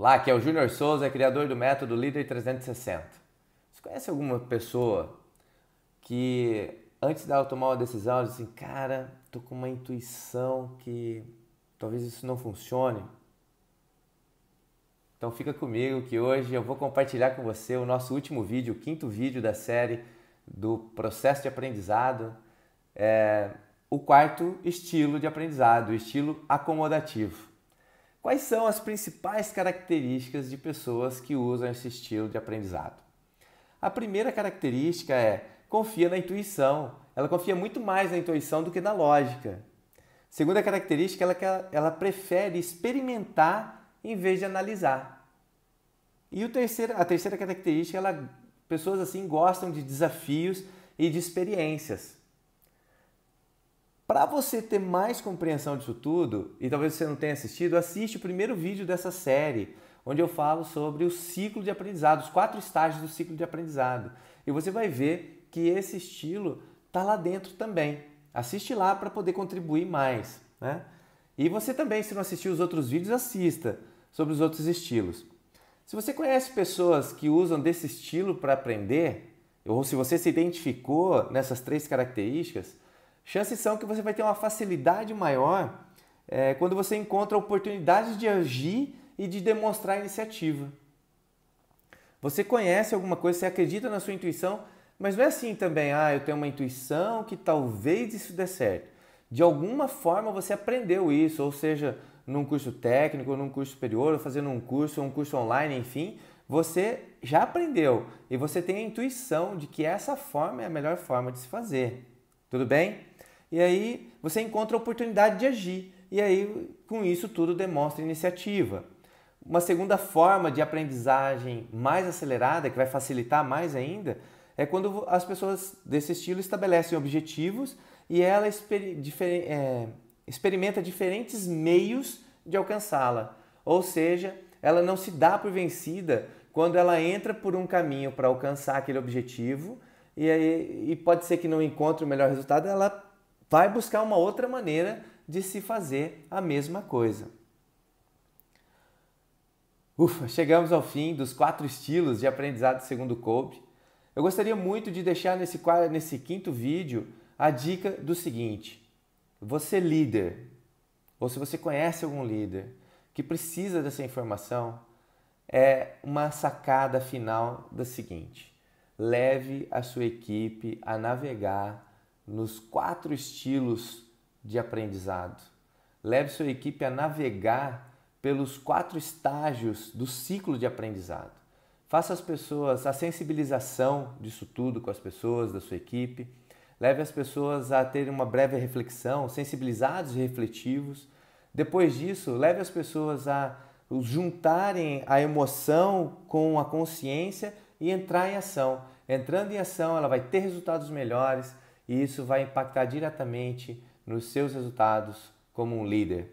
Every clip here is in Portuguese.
Olá, aqui é o Júnior Souza, criador do método Líder 360. Você conhece alguma pessoa que antes dela tomar uma decisão, diz assim, cara, tô com uma intuição que talvez isso não funcione? Então fica comigo que hoje eu vou compartilhar com você o nosso último vídeo, o quinto vídeo da série do processo de aprendizado, é, o quarto estilo de aprendizado, o estilo acomodativo. Quais são as principais características de pessoas que usam esse estilo de aprendizado? A primeira característica é confia na intuição. Ela confia muito mais na intuição do que na lógica. Segunda característica, ela, ela prefere experimentar em vez de analisar. E o terceiro, a terceira característica, ela, pessoas assim gostam de desafios e de experiências. Para você ter mais compreensão disso tudo, e talvez você não tenha assistido, assiste o primeiro vídeo dessa série, onde eu falo sobre o ciclo de aprendizado, os quatro estágios do ciclo de aprendizado. E você vai ver que esse estilo está lá dentro também. Assiste lá para poder contribuir mais. Né? E você também, se não assistiu os outros vídeos, assista sobre os outros estilos. Se você conhece pessoas que usam desse estilo para aprender, ou se você se identificou nessas três características, chances são que você vai ter uma facilidade maior é, quando você encontra oportunidades de agir e de demonstrar iniciativa. Você conhece alguma coisa, você acredita na sua intuição, mas não é assim também, ah, eu tenho uma intuição que talvez isso dê certo. De alguma forma você aprendeu isso, ou seja, num curso técnico, num curso superior, ou fazendo um curso, um curso online, enfim, você já aprendeu e você tem a intuição de que essa forma é a melhor forma de se fazer. Tudo bem? E aí você encontra a oportunidade de agir. E aí, com isso tudo, demonstra iniciativa. Uma segunda forma de aprendizagem mais acelerada, que vai facilitar mais ainda, é quando as pessoas desse estilo estabelecem objetivos e ela exper difer é, experimenta diferentes meios de alcançá-la. Ou seja, ela não se dá por vencida quando ela entra por um caminho para alcançar aquele objetivo e, aí, e pode ser que não encontre o melhor resultado, ela vai buscar uma outra maneira de se fazer a mesma coisa. Ufa, chegamos ao fim dos quatro estilos de aprendizado segundo Kobe. Eu gostaria muito de deixar nesse, nesse quinto vídeo a dica do seguinte: você é líder, ou se você conhece algum líder que precisa dessa informação, é uma sacada final da seguinte: leve a sua equipe a navegar nos quatro estilos de aprendizado. Leve sua equipe a navegar pelos quatro estágios do ciclo de aprendizado. Faça as pessoas a sensibilização disso tudo com as pessoas da sua equipe. Leve as pessoas a terem uma breve reflexão, sensibilizados e refletivos. Depois disso, leve as pessoas a juntarem a emoção com a consciência e entrar em ação entrando em ação, ela vai ter resultados melhores e isso vai impactar diretamente nos seus resultados como um líder.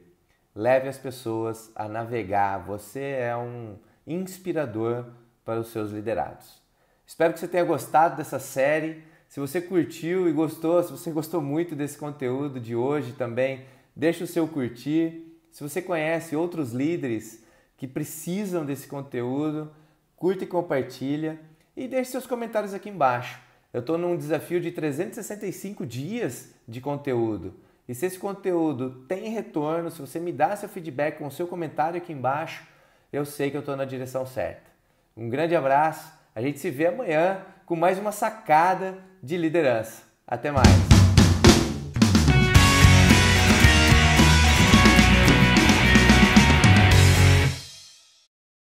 Leve as pessoas a navegar, você é um inspirador para os seus liderados. Espero que você tenha gostado dessa série. Se você curtiu e gostou, se você gostou muito desse conteúdo de hoje também, deixa o seu curtir. Se você conhece outros líderes que precisam desse conteúdo, curta e compartilha e deixe seus comentários aqui embaixo. Eu estou num desafio de 365 dias de conteúdo. E se esse conteúdo tem retorno, se você me dá seu feedback com o seu comentário aqui embaixo, eu sei que eu estou na direção certa. Um grande abraço, a gente se vê amanhã com mais uma sacada de liderança. Até mais!